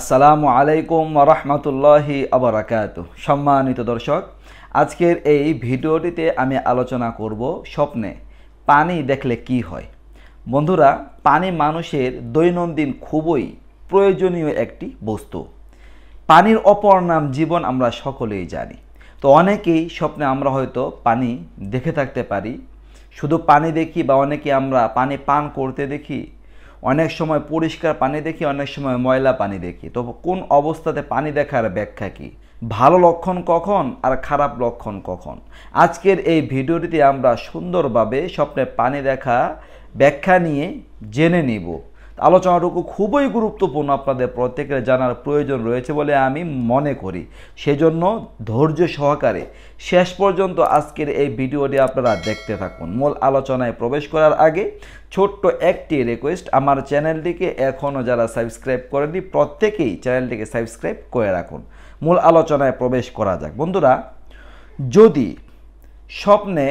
আসসালামু আলাইকুম রহমতুল্লাহি আবরাকাত সম্মানিত দর্শক আজকের এই ভিডিওটিতে আমি আলোচনা করব স্বপ্নে পানি দেখলে কি হয় বন্ধুরা পানি মানুষের দৈনন্দিন খুবই প্রয়োজনীয় একটি বস্তু পানির অপর নাম জীবন আমরা সকলেই জানি তো অনেকেই স্বপ্নে আমরা হয়তো পানি দেখে থাকতে পারি শুধু পানি দেখি বা অনেকে আমরা পানি পান করতে দেখি অনেক সময় পরিষ্কার পানি দেখি অনেক সময় ময়লা পানি দেখি তো কোন অবস্থাতে পানি দেখার ব্যাখ্যা কী ভালো লক্ষণ কখন আর খারাপ লক্ষণ কখন আজকের এই ভিডিওটিতে আমরা সুন্দরভাবে স্বপ্নে পানি দেখা ব্যাখ্যা নিয়ে জেনে নিব আলোচনাটুকু খুবই গুরুত্বপূর্ণ আপনাদের প্রত্যেকের জানার প্রয়োজন রয়েছে বলে আমি মনে করি সেজন্য ধৈর্য সহকারে শেষ পর্যন্ত আজকের এই ভিডিওটি আপনারা দেখতে থাকুন মূল আলোচনায় প্রবেশ করার আগে ছোট্ট একটি রিকোয়েস্ট আমার চ্যানেলটিকে এখনও যারা সাবস্ক্রাইব করেনি প্রত্যেকেই চ্যানেলটিকে সাবস্ক্রাইব করে রাখুন মূল আলোচনায় প্রবেশ করা যাক বন্ধুরা যদি স্বপ্নে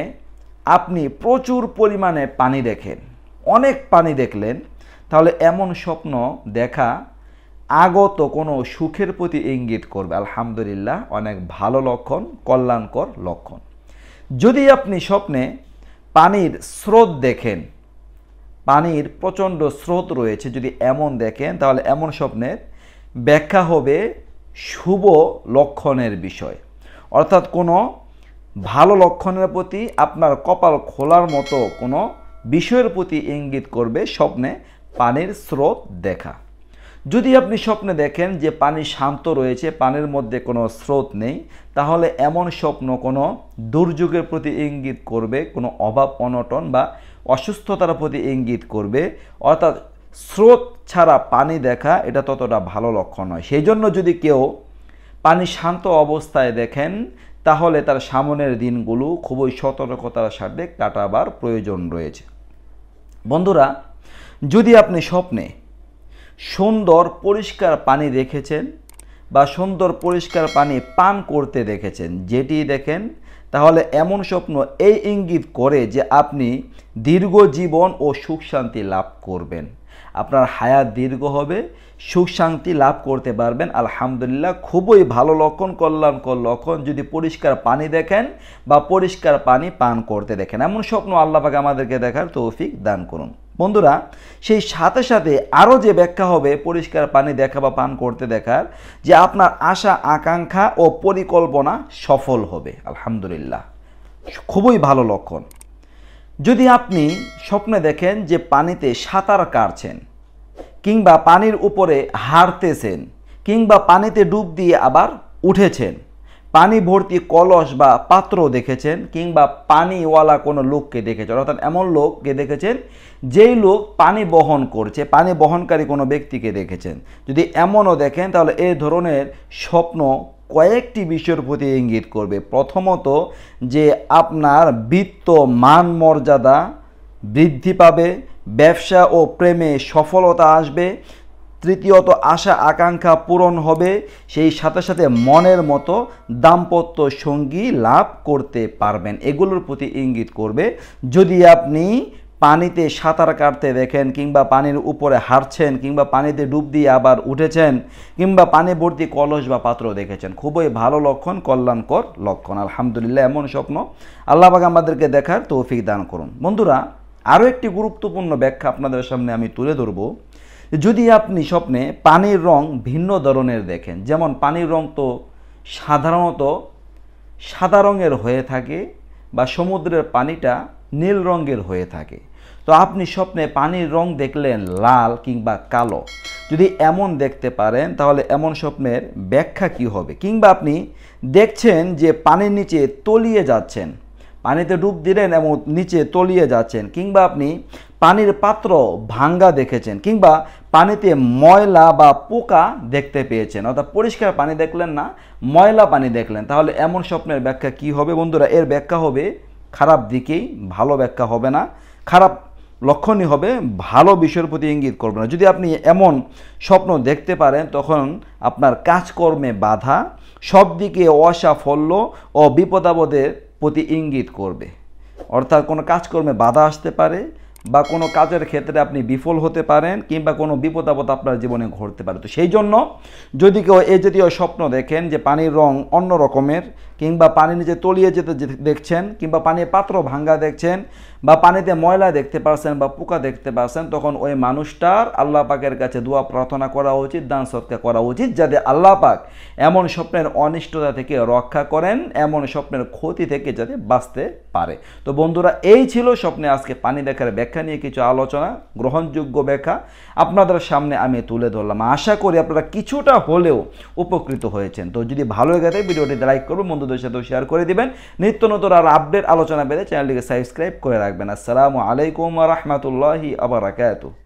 আপনি প্রচুর পরিমাণে পানি দেখেন অনেক পানি দেখলেন তাহলে এমন স্বপ্ন দেখা আগত কোনো সুখের প্রতি ইঙ্গিত করবে আলহামদুলিল্লাহ অনেক ভালো লক্ষণ কল্যাণকর লক্ষণ যদি আপনি স্বপ্নে পানির স্রোত দেখেন পানির প্রচণ্ড স্রোত রয়েছে যদি এমন দেখেন তাহলে এমন স্বপ্নের ব্যাখ্যা হবে শুভ লক্ষণের বিষয় অর্থাৎ কোনো ভালো লক্ষণের প্রতি আপনার কপাল খোলার মতো কোনো বিষয়ের প্রতি ইঙ্গিত করবে স্বপ্নে পানির স্রোত দেখা যদি আপনি স্বপ্নে দেখেন যে পানি শান্ত রয়েছে পানির মধ্যে কোনো স্রোত নেই তাহলে এমন স্বপ্ন কোনো দুর্যোগের প্রতি ইঙ্গিত করবে কোনো অভাব অনটন বা অসুস্থতার প্রতি ইঙ্গিত করবে অর্থাৎ স্রোত ছাড়া পানি দেখা এটা ততটা ভালো লক্ষণ নয় সেই জন্য যদি কেউ পানি শান্ত অবস্থায় দেখেন তাহলে তার সামনের দিনগুলো খুবই সতর্কতার সাথে কাটাবার প্রয়োজন রয়েছে বন্ধুরা যদি আপনি স্বপ্নে সুন্দর পরিষ্কার পানি দেখেছেন বা সুন্দর পরিষ্কার পানি পান করতে দেখেছেন যেটি দেখেন তাহলে এমন স্বপ্ন এই ইঙ্গিত করে যে আপনি দীর্ঘ জীবন ও সুখ শান্তি লাভ করবেন আপনার হায়াত দীর্ঘ হবে সুখ শান্তি লাভ করতে পারবেন আলহামদুলিল্লাহ খুবই ভালো লক্ষণ কল্যাণকর লক্ষণ যদি পরিষ্কার পানি দেখেন বা পরিষ্কার পানি পান করতে দেখেন এমন স্বপ্ন আল্লাহকে আমাদেরকে দেখার তৌফিক দান করুন বন্ধুরা সেই সাথে সাথে আরও যে ব্যাখ্যা হবে পরিষ্কার পানি দেখা বা পান করতে দেখার যে আপনার আশা আকাঙ্ক্ষা ও পরিকল্পনা সফল হবে আলহামদুলিল্লাহ খুবই ভালো লক্ষণ যদি আপনি স্বপ্নে দেখেন যে পানিতে সাঁতার কাটছেন কিংবা পানির উপরে হারতেছেন কিংবা পানিতে ডুব দিয়ে আবার উঠেছেন পানি ভর্তি কলস বা পাত্র দেখেছেন কিংবা পানিওয়ালা কোনো লোককে দেখেছেন অর্থাৎ এমন লোককে দেখেছেন যেই লোক পানি বহন করছে পানি বহনকারী কোনো ব্যক্তিকে দেখেছেন যদি এমনও দেখেন তাহলে এই ধরনের স্বপ্ন কয়েকটি বিষয়ের প্রতি ইঙ্গিত করবে প্রথমত যে আপনার বৃত্ত মান মর্যাদা বৃদ্ধি পাবে ব্যবসা ও প্রেমে সফলতা আসবে তৃতীয়ত আশা আকাঙ্ক্ষা পূরণ হবে সেই সাথে সাথে মনের মতো দাম্পত্য সঙ্গী লাভ করতে পারবেন এগুলোর প্রতি ইঙ্গিত করবে যদি আপনি পানিতে সাঁতার কাটতে দেখেন কিংবা পানির উপরে হাঁটছেন কিংবা পানিতে ডুব দিয়ে আবার উঠেছেন কিংবা পানি ভর্তি কলস বা পাত্র দেখেছেন খুবই ভালো লক্ষণ কল্যাণকর লক্ষণ আলহামদুলিল্লাহ এমন স্বপ্ন আল্লাহবাগ আমাদেরকে দেখার তৌফিক দান করুন বন্ধুরা আরও একটি গুরুত্বপূর্ণ ব্যাখ্যা আপনাদের সামনে আমি তুলে ধরবো যদি আপনি স্বপ্নে পানির রং ভিন্ন ধরনের দেখেন যেমন পানির রং তো সাধারণত সাদা রঙের হয়ে থাকে বা সমুদ্রের পানিটা নীল রঙের হয়ে থাকে তো আপনি স্বপ্নে পানির রং দেখলেন লাল কিংবা কালো যদি এমন দেখতে পারেন তাহলে এমন স্বপ্নের ব্যাখ্যা কি হবে কিংবা আপনি দেখছেন যে পানির নিচে তলিয়ে যাচ্ছেন পানিতে ডুব দিলেন এবং নিচে তলিয়ে যাচ্ছেন কিংবা আপনি পানির পাত্র ভাঙ্গা দেখেছেন কিংবা পানিতে ময়লা বা পোকা দেখতে পেয়েছেন অর্থাৎ পরিষ্কার পানি দেখলেন না ময়লা পানি দেখলেন তাহলে এমন স্বপ্নের ব্যাখ্যা কি হবে বন্ধুরা এর ব্যাখ্যা হবে খারাপ দিকেই ভালো ব্যাখ্যা হবে না খারাপ লক্ষণই হবে ভালো বিষয়ের প্রতি ইঙ্গিত করবে না যদি আপনি এমন স্বপ্ন দেখতে পারেন তখন আপনার কাজকর্মে বাধা সব দিকে অসাফল্য ও বিপদাবদের প্রতি ইঙ্গিত করবে অর্থাৎ কোনো কাজকর্মে বাধা আসতে পারে বা কোনো কাজের ক্ষেত্রে আপনি বিফল হতে পারেন কিংবা কোনো বিপদ আপদ আপনার জীবনে ঘটতে পারে তো সেই জন্য যদি কেউ এ জাতীয় স্বপ্ন দেখেন যে পানির রং অন্য রকমের কিংবা পানি নিচে তলিয়ে যেতে দেখছেন কিংবা পানির পাত্র ভাঙ্গা দেখছেন বা পানিতে ময়লা দেখতে পারছেন বা পোকা দেখতে পারছেন তখন ওই মানুষটার আল্লাহ পাকের কাছে দোয়া প্রার্থনা করা উচিত দান সৎকা করা উচিত যাতে আল্লাহ পাক এমন স্বপ্নের অনিষ্টতা থেকে রক্ষা করেন এমন স্বপ্নের ক্ষতি থেকে যাতে বাঁচতে পারে তো বন্ধুরা এই ছিল স্বপ্নে আজকে পানি দেখার ব্যাখ্যা ব্যাখ্যা নিয়ে কিছু আলোচনা গ্রহণযোগ্য ব্যাখ্যা আপনাদের সামনে আমি তুলে ধরলাম আশা করি আপনারা কিছুটা হলেও উপকৃত হয়েছেন তো যদি ভালো হয়ে গেছে ভিডিওটি লাইক করবেন বন্ধুদের সাথেও শেয়ার করে দিবেন নিত্য নতুন আর আপডেট আলোচনা পেলে চ্যানেলটিকে সাবস্ক্রাইব করে রাখবেন আসসালামু আলাইকুম রহমতুল্লাহি আবার